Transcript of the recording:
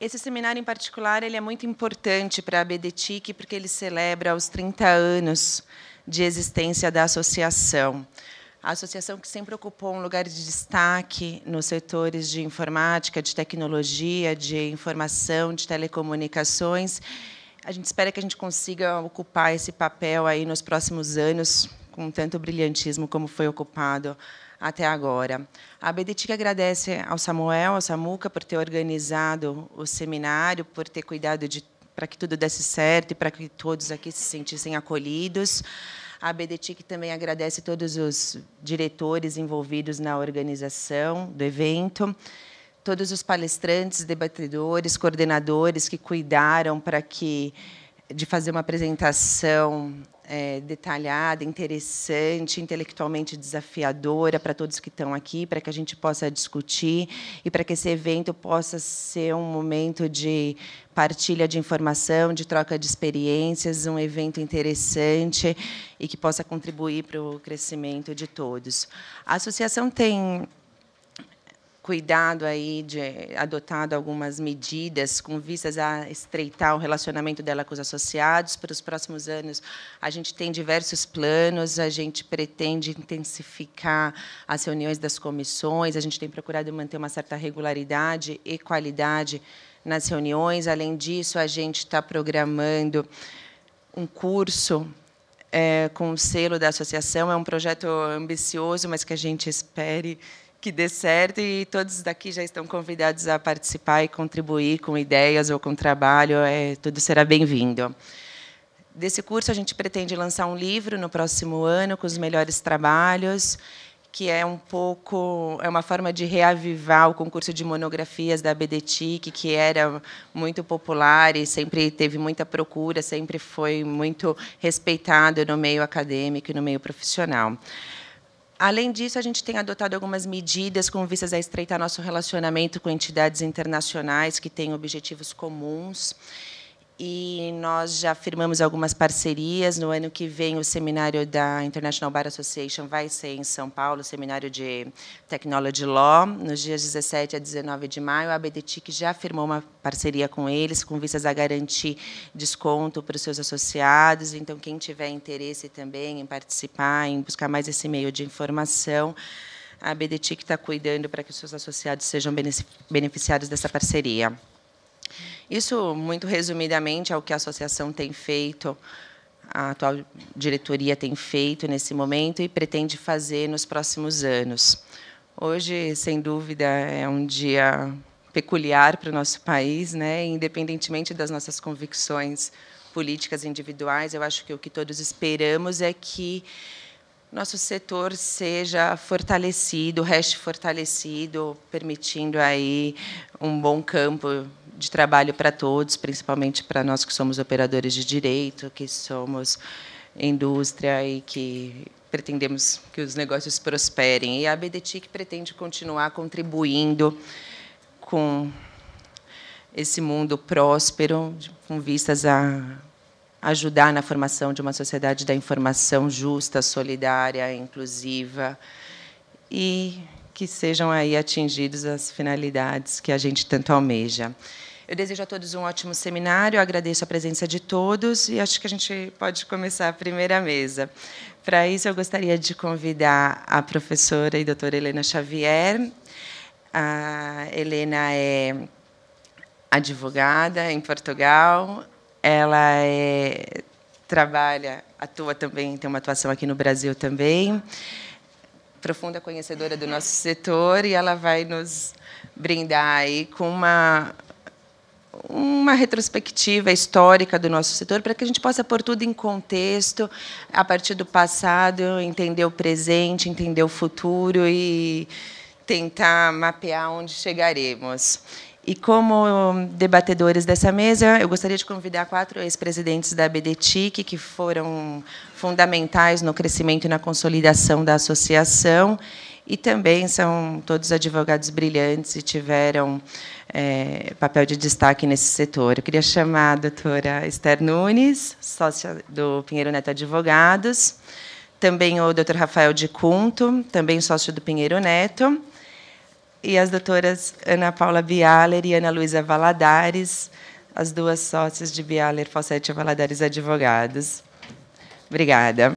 Esse seminário em particular ele é muito importante para a BDTIC, porque ele celebra os 30 anos de existência da associação. A associação que sempre ocupou um lugar de destaque nos setores de informática, de tecnologia, de informação, de telecomunicações. A gente espera que a gente consiga ocupar esse papel aí nos próximos anos com tanto brilhantismo como foi ocupado até agora. A Bedetica agradece ao Samuel, ao Samuca, por ter organizado o seminário, por ter cuidado de para que tudo desse certo e para que todos aqui se sentissem acolhidos. A BDTIC também agradece todos os diretores envolvidos na organização do evento, todos os palestrantes, debatedores, coordenadores que cuidaram para que de fazer uma apresentação é, detalhada, interessante, intelectualmente desafiadora para todos que estão aqui, para que a gente possa discutir e para que esse evento possa ser um momento de partilha de informação, de troca de experiências, um evento interessante e que possa contribuir para o crescimento de todos. A associação tem cuidado aí de adotado algumas medidas com vistas a estreitar o relacionamento dela com os associados. Para os próximos anos, a gente tem diversos planos, a gente pretende intensificar as reuniões das comissões, a gente tem procurado manter uma certa regularidade e qualidade nas reuniões. Além disso, a gente está programando um curso é, com o selo da associação. É um projeto ambicioso, mas que a gente espere que dê certo e todos daqui já estão convidados a participar e contribuir com ideias ou com trabalho, é, tudo será bem-vindo. Desse curso, a gente pretende lançar um livro no próximo ano com os melhores trabalhos, que é um pouco é uma forma de reavivar o concurso de monografias da BDTIC, que era muito popular e sempre teve muita procura, sempre foi muito respeitado no meio acadêmico e no meio profissional. Além disso, a gente tem adotado algumas medidas com vistas a estreitar nosso relacionamento com entidades internacionais que têm objetivos comuns e nós já firmamos algumas parcerias. No ano que vem, o seminário da International Bar Association vai ser em São Paulo, seminário de Technology Law, nos dias 17 a 19 de maio. A BDTIC já firmou uma parceria com eles, com vistas a garantir desconto para os seus associados. Então, quem tiver interesse também em participar, em buscar mais esse meio de informação, a BDTIC está cuidando para que os seus associados sejam beneficiados dessa parceria. Isso, muito resumidamente, é o que a associação tem feito, a atual diretoria tem feito nesse momento e pretende fazer nos próximos anos. Hoje, sem dúvida, é um dia peculiar para o nosso país, né? independentemente das nossas convicções políticas individuais, eu acho que o que todos esperamos é que nosso setor seja fortalecido, reste fortalecido, permitindo aí um bom campo de trabalho para todos, principalmente para nós que somos operadores de direito, que somos indústria e que pretendemos que os negócios prosperem. E a BDTIC pretende continuar contribuindo com esse mundo próspero, com vistas a ajudar na formação de uma sociedade da informação justa, solidária, inclusiva e que sejam aí atingidas as finalidades que a gente tanto almeja. Eu desejo a todos um ótimo seminário, agradeço a presença de todos e acho que a gente pode começar a primeira mesa. Para isso, eu gostaria de convidar a professora e doutora Helena Xavier. A Helena é advogada em Portugal, ela é, trabalha, atua também, tem uma atuação aqui no Brasil também profunda conhecedora do nosso setor, e ela vai nos brindar aí com uma uma retrospectiva histórica do nosso setor para que a gente possa pôr tudo em contexto, a partir do passado, entender o presente, entender o futuro e tentar mapear onde chegaremos. E como debatedores dessa mesa, eu gostaria de convidar quatro ex-presidentes da BDTIC, que foram fundamentais no crescimento e na consolidação da associação, e também são todos advogados brilhantes e tiveram é, papel de destaque nesse setor. Eu queria chamar a doutora Esther Nunes, sócia do Pinheiro Neto Advogados, também o doutor Rafael de Cunto, também sócio do Pinheiro Neto, e as doutoras Ana Paula Bialer e Ana Luísa Valadares, as duas sócias de Bialer e Valadares Advogados. Obrigada.